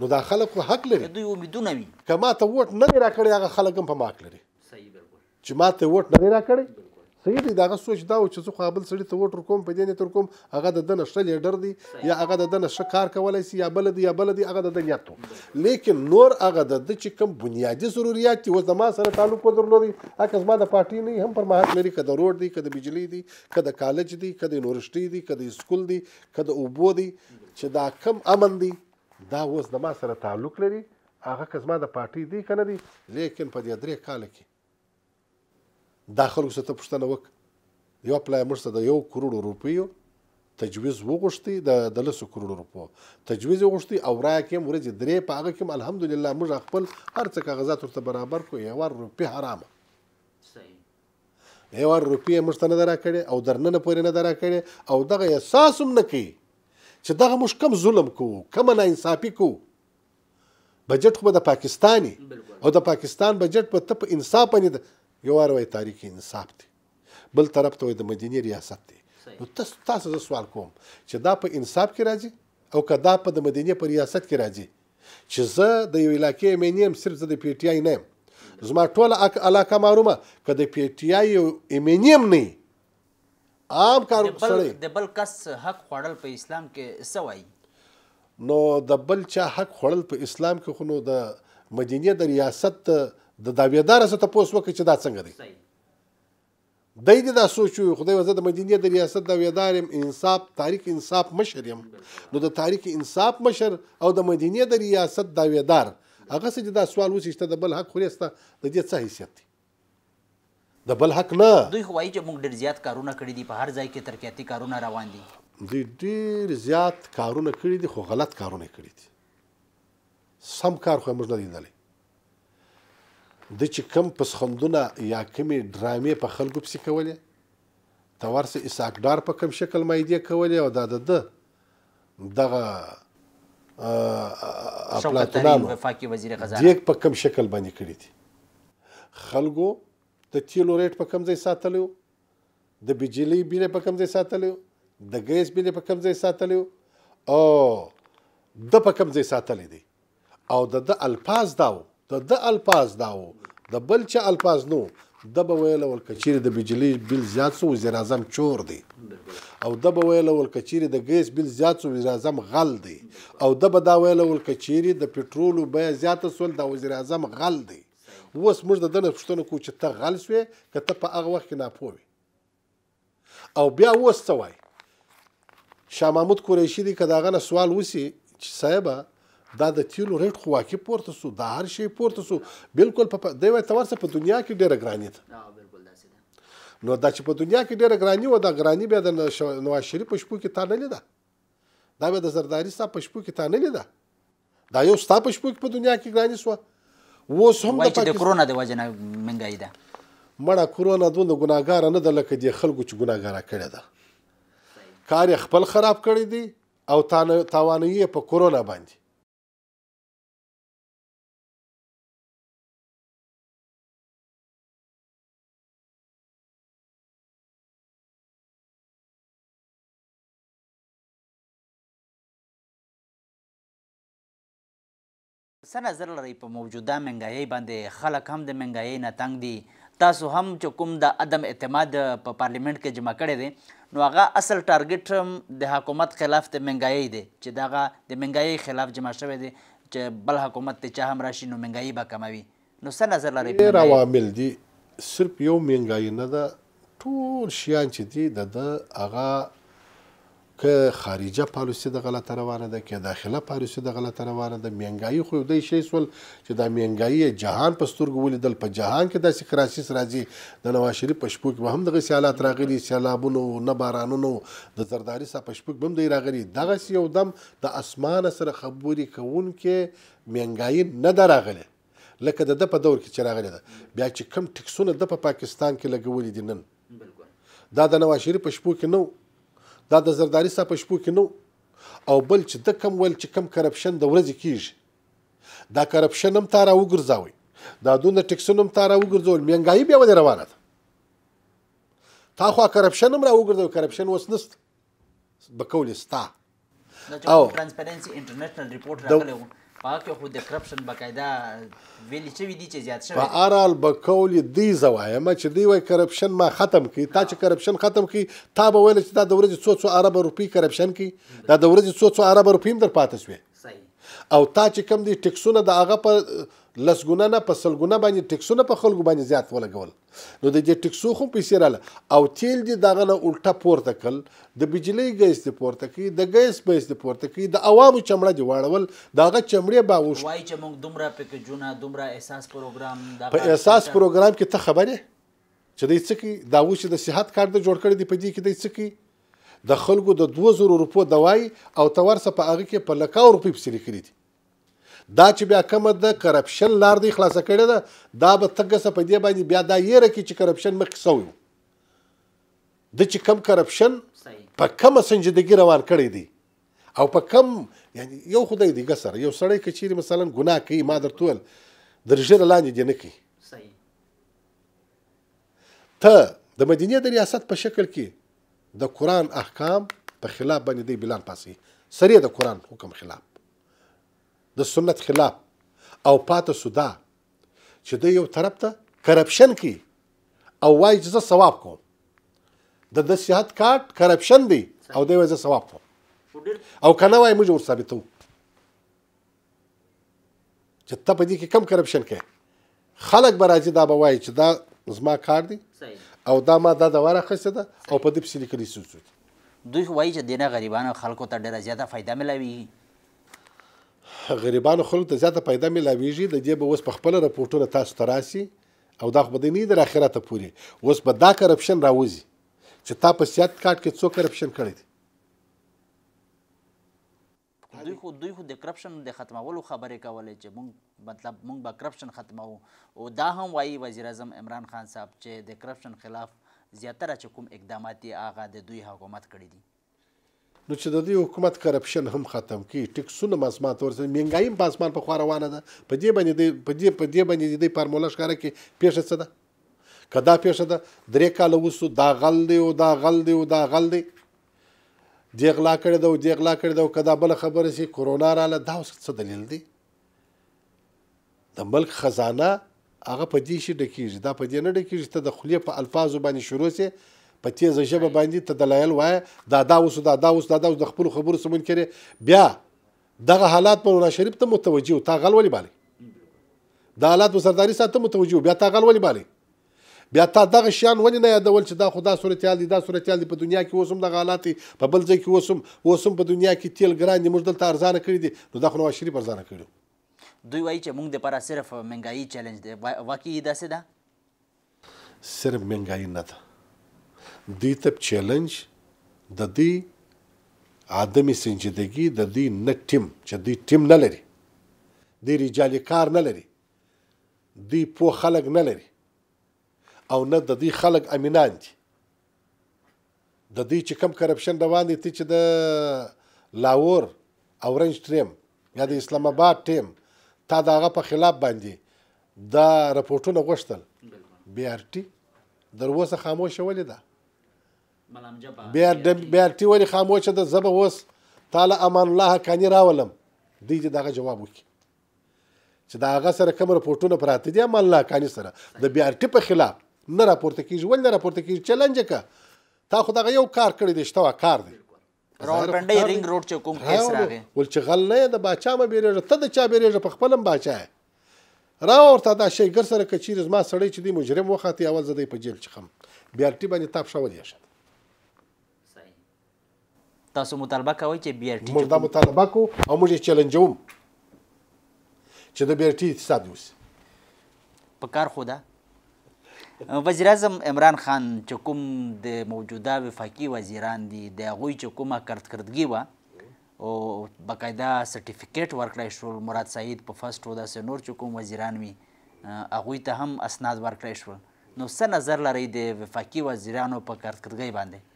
نو دا خلک خو حق لري دوی امیدونه وي که ما ته ووټ نه دی راکړی هغه خلک هم په ما حق لري صحیح بالکل چې ما ته ووټ نه دی راکړی صحیح دی داغه سوچ دا چې زه خو بل سړی ته وټر کوم په دې نه تر کوم هغه د دنه شل لیډر دی یا هغه د دنه ش کار کولای سي یا بل دی یا بل دی هغه د دنیا ته لیکن نور هغه د چې کوم بنیادی ضرورت دی وز د ما سره تعلق درلوري هغه ما د پارټي نه هم پر ماحت لري کده روډ دی کده بجلی دی کده کالج دی کده یونیورسيټي دی کده سکول دی کده اوبو دی چې دا کم امن دی دا اوس د ما سره تعلق لري هغه که زما د پارټۍ دی که نه دی لیکن په دې درې کاله کې دا خلکو څه ته پوښتنه وکړه یو پلای موږ ته د یو کروړو روپیو تجویز وغوښتي د د لسو کروړو روپو تجویز وغوښتي او رایه کې هم ورځې درې په هغه کې الحمدلله موږ خپل هر څه کاغذات ورته برابر کړو یوه روپۍ حرامه یوه روپیه موږ ته نه ده راکړې او درننه پورې نه ده راکړې او دغه احساس هم نه کوي چې دغه موږ کم ظلم کوو کم نه انصافي کوو بجټ خو د پاکستاني او د پاکستان بجټ په تپ انصاف نه یو اړوي تاریخي انصاف دی بل طرف ته د مدینی ریاست دی نو تاسو تاسو زه سوال کوم چې دا په انصاف کې راځي او کدا په د مدینی په ریاست کې راځي چې زه د یو علاقې مینیم صرف زه د پی ټی آی نه زما ټوله علاقه معلومه که د پی ټی آی یو امینیم نه عام کار سره د بل کس حق خوړل په اسلام کې سوای نو د بل چا حق خوړل په اسلام کې خو نو د مدینه د ریاست د داویدار سره تاسو وکړي چې دا څنګه دی دای دې دا سوچو خدای وزه د مدینه د ریاست د ویدارم انصاف تاریخ انصاف مشر يم نو د تاریخ انصاف مشر او د مدینه د ریاست د ویدار هغه څه دا سوال وسیشته د بل حق خوريسته د دې څه حیثیت دی د بل حق نه دوی خو وایي چې موږ ډېر زیات کارونه کړي دي په هر ځای کې ترکیاتي کارونه روان دي دوی ډېر زیات کارونه کړي دي خو غلط کارونه کړي دي سم کار خو موږ نه دی لیدلی د چې کم پسخندونه یا کمی ډرامې په خلکو پسې کولې ته ورسه اساکدار په کم شکل مایدې کولې او دا د دغه افلاطونانو وفاقي وزیر خزانه دیک په کم شکل باندې کړی دي خلکو د تیلو ریټ په کم ځای ساتلی د بجلی بیل په کم ځای ساتلی د ګیس بیل په کم ځای ساتلی او د په کم ځای ساتلی دی او د د الفاظ داو د د الفاظ داو د بل چا الفاظ نو د به ویل ول کچیر د بجلی بیل زیات سو وزیر اعظم چور دی او د به ویل ول کچیر د ګیس بیل زیات سو وزیر اعظم غل دی او د به دا ویل ول کچیر د پټرولو بیه زیات سول د وزیر اعظم غل دی اوس موږ د دنه پښتنه کو چې ته غل شوې که ته په هغه وخت کې ناپوه او بیا اوس څه وای شاه محمود قریشي دی که د هغه نه سوال وسی چې صاحبه دا د تیلو ریټ خو واقع پورته سو دا هر شی پورته سو بالکل په دی وای ته ورسه په دنیا کې ډیره ګراني ده نو دا چې په دنیا کې ډیره ګراني و دا ګراني بیا د نواز شریف په شپو کې تا نه لیده دا بیا د زرداري ستا په شپو کې تا نه لیده دا یو ستا په شپو کې په دنیا کې ګراني سوه اوس هم د پاکستان کرونا د وجه نه منګای ده مړه کرونا دونه ګناګار نه ده لکه د خلکو چې ګناګار کړي ده کار خپل خراب کړی دی او تاوانې په کرونا باندې څه نظر لرئ په موجوده منګایۍ باندې خلک هم د منګایۍ نه تنګ دي تاسو هم چې کوم د عدم اعتماد په پا پارلیمنت کې جمع کړی دی نو هغه اصل ټارګټ هم د حکومت خلاف د منګایۍ دی چې دغه د منګایۍ خلاف جمع شوی دی چې بل حکومت ته چا هم راشي نو منګایي به کموي نو څه نظر لرئ ډېر عوامل دي صرف یو منګایي نه ده ټول شیان چې دي د ده هغه که خارجه پالیسي د غلطه روانه ده که داخله پالیسي د غلطه روانه ده مینګایي خو دی شی سول چې دا مینګایي جهان په سترګو ولیدل په جهان کې داسې کراسیس راځي د نواز شریف په شپو کې به هم دغسې حالات راغلي سیلابونو نه بارانونو د زرداري صاحب په شپو کې به هم دی راغلي دغسې یو دم د اسمانه سره خبرې کوونکې مینګایي نه ده راغلی لکه د ده په دور کې چې راغلی ده بیا چې کم ټکسونه ده په پاکستان کې لګولي دي نن دا د نواز شریف په شپو کې نه دا د زرداري صاحب په شپو کې نو او بل چې د کم ویل چې کم کرپشن د ورځې کیږي دا کرپشن هم تاره وګرځاوي دا دونه ټکسونه هم تاره وګرځول مهنګایي بیا ولې روانه ده تا خو کرپشن هم را وګرځاوي کرپشن اوس نست بکول ستا او ترانسپیرنسي انټرنیشنل ریپورت راغلی و پاکه خو د کرپشن باقاعده ویلي شوی دي چې زیات شوی په ارال بکول دی زوایم چې دی وای کرپشن ما ختم کی تا چې کرپشن ختم کی تا به ویل چې دا د ورځې 100 ارب روپی کرپشن کی دا د ورځې 100 ارب روپی هم در پاتې شوی او تا چې کم دي ټکسونه د هغه په لسګونه نه په سلګونه باندې ټیکسونه په خلکو باندې زیات ولګول نو د دې ټیکسو خو پیسې رااله او تیل دې دغه نه الټه پورته کړ د بجلی ګیس دې پورته کړي د ګیس بیس دې پورته کړي د عوامو چمړه دې واړول دغه چمړې با وښ وای چې موږ دومره پکجونه دومره احساس پروګرام په احساس پروګرام کې ته خبره چې دې څه کې دا وښه د صحت کارت جوړ کړی دی په دې کې دې څه کې د خلکو د 2000 روپو دوای او تورسه په هغه کې په لکاو روپی پسې لري دي دا چې بیا کومه د کرپشن لار دی خلاصه کړې ده دا به تګسه په دې باندې بیا دا یې رکی چې کرپشن مخ سوی د چې کم کرپشن په کومه سنجیدګي روان کړی دی او په کم یعنی یو خدای دی ګسر یو سړی کچېری مثلا ګناه کوي ما درتول درجه لاندې دی نه کوي ته د مدینه د ریاست په شکل کې د قران احکام په خلاف باندې دی بلان پاسي سریه د قران حکم خلاف د سنت خلاف او پاته سودا چې د یو طرف ته کرپشن کی او وایي چې زه ثواب کوم د د صحت کارت کرپشن دی او دی وایي زه ثواب کوم او کنه وایي موږ ور ثابتو چې ته په دې کې کم کرپشن کې خلک به راځي دا به وایي چې دا زما کار دی او دا ما دا د واره خسته ده او په دې پسې لیکلي سوسو دوی وایي چې دینه غریبانو خلکو ته ډیره زیاته فایده ملوي غریبانو خلکو ته زیاته پیدا ملاویږي د دې به اوس په خپل راپورټونه تاسو ته راسي او دا خو به نه د اخرت پورې اوس به دا کرپشن راوځي چې تا په سیادت کارت کې څو کرپشن کړی دی دوی خو دوی خو د کرپشن د ختمولو خبرې کولې چې مونږ مطلب مونږ به کرپشن ختمو او دا هم وایي وزیر اعظم عمران خان صاحب چې د کرپشن خلاف زیاتره چې کوم اقدامات یې هغه د دوی حکومت کړی دي نو چې د دې حکومت کرپشن هم ختم کی ټیکسونه مزمات ورسې منګایم بازمان په خو روانه ده په دې باندې په دې په دې باندې د فارموله ښکاره کې پیښه څه ده کدا پیښه ده درې کال وسو دا غل دی او دا غل دی او دا غل دی دیغلا کړی دا او دیغلا کړی دا او کدا بل خبره سي کورونا رااله دا اوس څه دلیل دی د ملک خزانه هغه په دې شي ډکیږي دا په دې نه ډکیږي ته د خلیه په الفاظو باندې شروع سي په تیزه ژبه باندې ته دلایل وای دا دا اوس دا دا اوس دا دا د خپل خبرو سمون کړي بیا دغه حالات پر مولانا شریف ته متوجي او تا غل ولې بالي دا حالات وسرداري ساته متوجي بیا تا غل ولې بالي بیا تا دغه شیان ولې نه یادول چې دا خدا صورتحال دي دا صورتحال دي په دنیا کې اوسم دغه حالات په بل ځای کې اوسم اوسم په دنیا کې تیل ګران دي موږ دلته ارزانه کړی دي نو دا خو نواز شریف ارزانه کړی دوی وایي چې موږ لپاره صرف منګایي چیلنج دی واقعي داسې ده صرف منګایي نه ده دی ته چیلنج د دې عدم سنجیدګي د دې نه ټیم چې دی ټیم نه لري دی رجالي کار نه لري دی پو خلق نه لري او نه د دې خلق امینان دي د دې چې کم کرپشن روان دي چې د لاور اورنج ټیم یا د اسلام آباد ټیم تا دغه په خلاف باندې دا رپورټونه غوښتل بی آر ټي دروازه خاموشه ولې ده بیا بیا ټي ولې خاموشه ده زه به اوس تاله امان الله حقاني راولم دوی دې دغه جواب وکړي چې دا هغه سره کوم راپورټونه پراته دي امان الله حقاني سره د بیا ټي په خلاف نه راپورته کیږي ول نه راپورته کیږي چیلنج کا تا خو دغه یو کار کړی دی شته کار دی راولپنډي رنګ روډ چې کوم کیس راغی ول چې غل نه د باچا م بیرېږه ته د چا بیرېږه په خپلم باچا را ورته دا شی ګر سره کچیر زما سړی چې دی مجرم وخاطي اول زده په جیل چخم بیا ټي باندې تاب شو دی شه تاسو مطالبه کوئ چې بی ار ټي موږ دا مطالبه کو او موږ یې چیلنجوم چې د بی ار ټي حساب وسی په کار خو ده وزیر اعظم عمران خان چې کوم د موجوده وفاقي وزیران دي د هغوی چې کومه کارتکردګي وه او باقاعده سرټیفیکیټ ورکړی شول مراد سعید په فرسټ و داسې نور چې کوم وزیران وي هغوی ته هم اسناد ورکړی شول نو څه نظر لرئ د وفاقي وزیرانو په کارکردګۍ باندې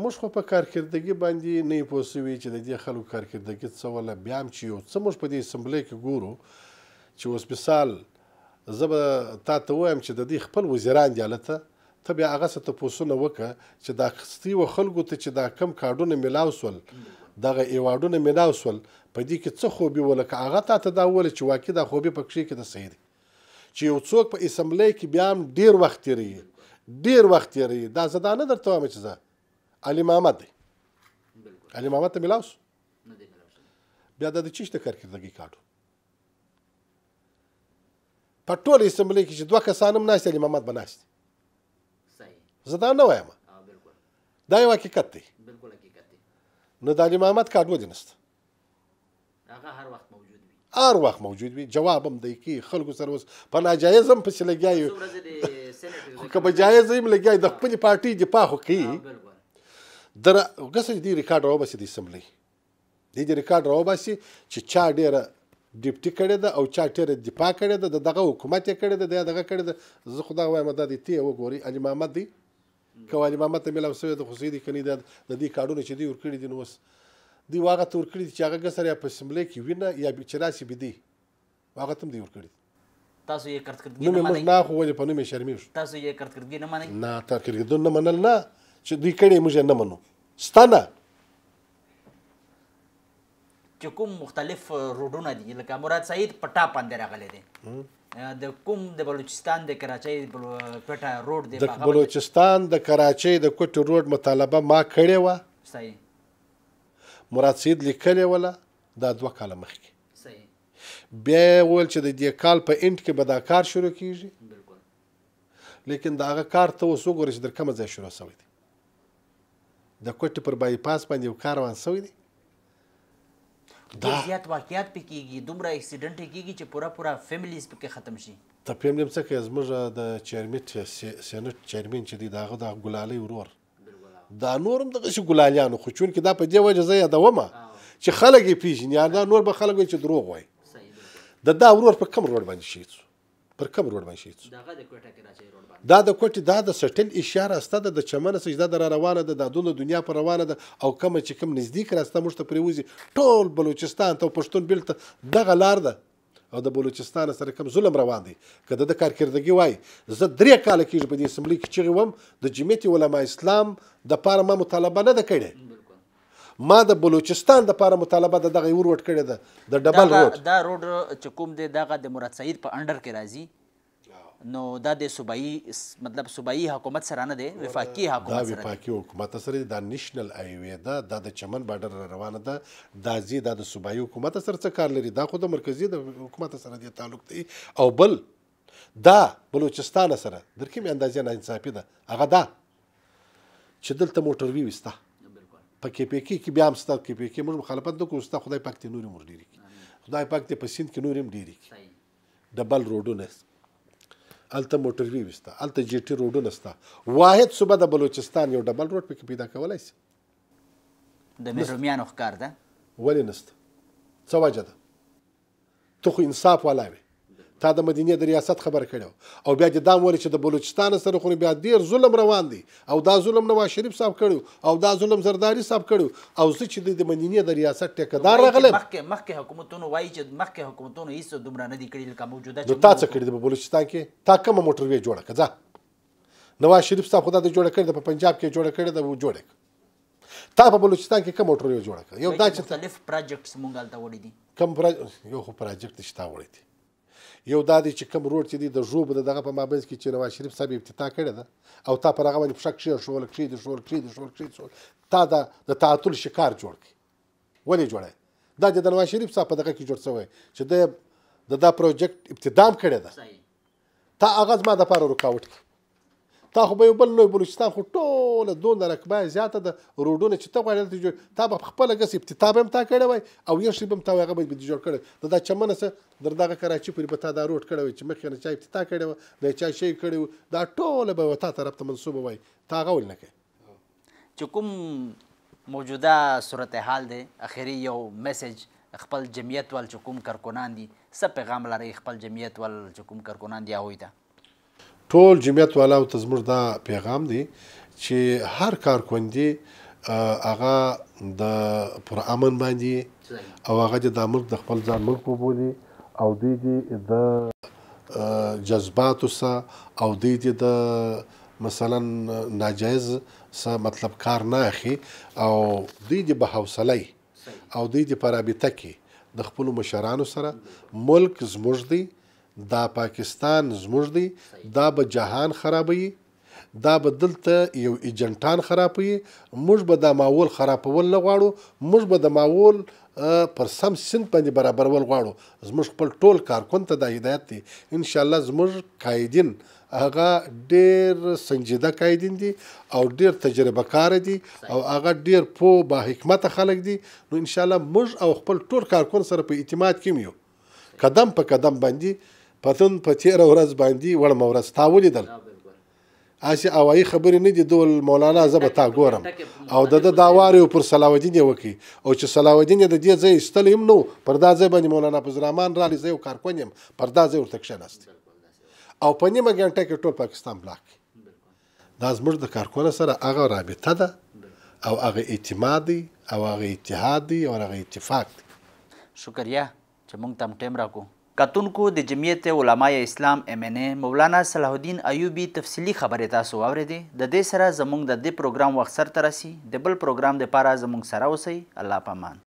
موږ خو په کارکردګي باندې نه پوه سوي چې د دې خلکو کارکردګي څه ولا بیا هم چې یو څه موږ په دې اسمبلی کې ګورو چې اوس مثال زه به تا ته وایم چې د دې خپل وزیران دي هلته ته بیا هغه څه تپوسونه وکړه چې دا اخیستي وه خلکو ته چې دا کم کارډونه میلاو سول دغه ایواډونه میلاو سول په دې کې څه خوبي وه لکه هغه تا ته دا وویل چې واقع دا خوبي په کښې کې د صحیح دی چې یو څوک په اسمبلی کې بیا هم ډېر وخت تېروي ډېر وخت تېروي دا زه دا نه درته وایم چې زه علي محمد دی علي محمد ته ملاوس نه دی ملاوس بیا د چیشته کارکردګي کاټو په ټوله اسمبلی کې چې دوه کسان هم ناشته علي محمد بناشت صحیح زه دا نه وایم دا یو حقیقت دی بالکل حقیقت دی نو د علي محمد کاټو دی نست هغه هر وخت موجود وي هر وخت موجود وي جواب هم دی کې خلکو سره اوس په ناجایز هم پسې لګیا یو که په جایز هم لګیا د خپلې پارټۍ دفاع خو کوي در غسه دې ریکارډ راوباسي د اسمبلی دې دې ریکارډ راوباسي چې چا ډیره ډیپټي کړی ده او چا ډیره دفاع کړی ده د دغه حکومت یې کړی ده دغه کړی ده زه خدا وایم دا دې تی وګوري علي محمد دی که علي محمد ته ملاو شوی د خوسي دي کني د دې کارډونو چې دی ور کړی دي نو وس دی واغه تور کړی چې هغه غسر یا په اسمبلی کې وینه یا چراسي بده واغه تم دی ور کړی تاسو یې کارتګردګي نه منئ نه خو ولې په نوم یې شرمېږو تاسو یې کارتګردګي نه منئ نه تا کارتګردون نه منل نه چې دوی کړي موږ نه منو ستنه چې کوم مختلف روډونه دي لکه مراد سعید پټا باندې راغلی دی د کوم د بلوچستان د کراچۍ پټا روډ دی د بلوچستان د کراچۍ د کوټ روډ مطالبه ما کړې و صحیح مراد سعید لیکلې ولا دا دوه کاله مخکې صحیح بیا ول چې د دې کال په انټ کې به دا کار شروع کیږي بالکل لیکن دا هغه کار ته وسو ګورې چې در کومه ځای شروع شوی دی د کوټې پر بای پاس باندې یو کار روان شوی دی دا زیات واقعیات پکې کیږي دومره اکسیډنټ کیږي چې پورا پورا فیملیز پکې ختم شي ته فیملی هم څه کوي زموږ د چیرمیټ سینټ چیرمین چې دی داغه د ګلالۍ ورور دا نور هم دغه شي ګلالیانو خو چون کې دا په دې وجه زه یادوم چې خلک یې پیژني دا نور به خلک وایي چې دروغ وایي د دا ورور په کم روډ باندې شي پر کوم روډ باندې شي دغه د کوټه کې راځي روډ باندې دا د کوټې دا د سټل اشاره ستاده د چمن سجده در روانه ده د دونه دنیا پر روانه ده او کوم چې کوم نزدیک راسته موږ ته پریوزي ټول بلوچستان ته پښتون بیل ته دغه لار ده او د بلوچستان سره کوم ظلم روان دی کله د کارکردګي وای زه درې کال کېږي په دې اسمبلی کې چغې وم د جمعیت علما اسلام د پاره ما مطالبه نه ده کړې ما د بلوچستان د لپاره مطالبه د دغه ورور کړی ده د ډبل روډ دا روډ چې کوم دی دغه د مراد سعید په انډر کې راځي نو دا د صوبایي مطلب صوبایي حکومت سره نه دی وفاقي حکومت سره دا وفاقي حکومت سره دا نېشنل هایوی ده دا د چمن بارډر روانه ده دا زی دا د صوبایي حکومت سره څه کار لري دا خو د مرکزی د حکومت سره دی تعلق دی او بل دا بلوچستان سره درکې مې اندازې نه انصافي ده هغه دا چې دلته موټر وي وسته په کې پی کې کې بیا هم ستاسو کې پی کې موږ مخالفت نه کوو ستاسو خدای پاک ته نور موږ ډیری کی خدای پاک ته په سیند کې نور هم ډیری کی ډبل روډونه الته موټر وی وستا الته جی ټی روډونه ستا واحد صوبه د بلوچستان یو ډبل روډ پکې پیدا کولای شي د مېرمنو ښکار ده ولې نست څه وجه ده ته خو انصاف ولاوي تا د مدینې د ریاست خبر کړو او بیا د دام وری چې د بلوچستان سره خو بیا ډیر ظلم روان دی او دا ظلم نواز شریف صاحب کړو او دا ظلم زرداری صاحب کړو او زه چې د مدینې د ریاست ټیکدار راغلم مخکې مخکې حکومتونو وایي چې مخکې حکومتونو هیڅ دومره نه دی کړی لکه موجوده چې تا څه کړی د بلوچستان کې تا کوم موټر وی جوړه کړه نواز شریف صاحب خدا د جوړه کړی د پنجاب کې جوړه کړی د جوړه کړی تا په بلوچستان کې کوم موټر یو جوړ کړ یو دا چې مختلف پروجیکټس مونږ هلته وړي دي کوم یو خو پروجیکټ شته وړي دي یو دا دی چې کوم روډ چې دی د ژوب د دغه په مابز کې چې نواز شریف صاحب ابتدا کړی ده او تا پر هغه باندې پښک شي شول کړی دی شول کړی دی شول کړی دی تا دا د تعطل شکار جوړ کړي ولې جوړه دا د نواز شریف صاحب په دغه کې جوړ شوی چې د دا پروجیکټ ابتدام کړی ده تا هغه زما د لپاره رکاوټ کړي تا خو به یو بل لوی بلوچستان خو ټوله دومره رقبه زیاته ده روډونه چې ته غواړې دلته جوړ تا به خپله ګس ابتتاب هم تا کړی وای او یو شی به هم تا وای هغه به دې جوړ کړی د دا چمنه څه در دغه کراچي پورې به تا دا روډ کړی وای چې مخکې نه چا ابتتا کړې وه د چا شی کړی و دا ټوله به تا طرف ته منسوبه وای تا هغه ولې نه کوې چې کوم موجوده صورتحال دی اخري یو میسج خپل جمعیت وال چې کوم کارکنان دي څه پیغام لرئ خپل جمعیت وال چې کوم کارکنان دي هغوی ته ټول جمعیت والا او تزمر دا پیغام دی چې هر کارکوندي هغه د پر امن باندې او هغه د ملک د خپل ځان ملک وبولي او دوی دې د جذباتو سره او دوی دې د مثلا ناجایز سره مطلب کار نه اخی او دوی دې په حوصله او دوی دې په رابطه کې د خپل مشرانو سره ملک زموږ دی دا پاکستان زموږ دی دا به جهان خرابوي دا به دلته یو ایجنټان خرابوي موږ به دا ماحول خرابول نه غواړو موږ به د ماحول پر سم سند باندې برابرول غواړو زموږ خپل ټول کارکون ته دا هدایت دی ان شاء الله زموږ قائدین هغه ډیر سنجیده قائدین دي او ډیر تجربه کار دي او هغه ډیر په با حکمت خلک دي نو ان شاء الله موږ او خپل ټول کارکون سره په اعتماد کې یو قدم په قدم باندې پتون په تیر ورځ باندې وړم ورځ تا ولیدل اسی اوایي خبرې نه دي دول مولانا زه به تا ګورم او د دا واره پر صلاح الدین یو کی او چې صلاح الدین د دې ځای استلیم نو پر دا ځای باندې مولانا فزرامان را لې زه کار کوم پر دا ځای ورته کښناست او په نیمه ګڼټه کې ټول پاکستان بلاک دا زموږ د کارکونه سره هغه رابطه ده او هغه اعتماد او هغه اتحاد او هغه اتفاق شکریا چې موږ تم ټیم راکو کتونکو د جمعیت علماء اسلام ام ان مولانا صلاح الدین ایوبی تفصیلی خبرې تاسو اورېدې د دې سره زموږ د دې پروګرام وخت سرته رسي د بل پروګرام د پاره زموږ سره اوسئ الله پامان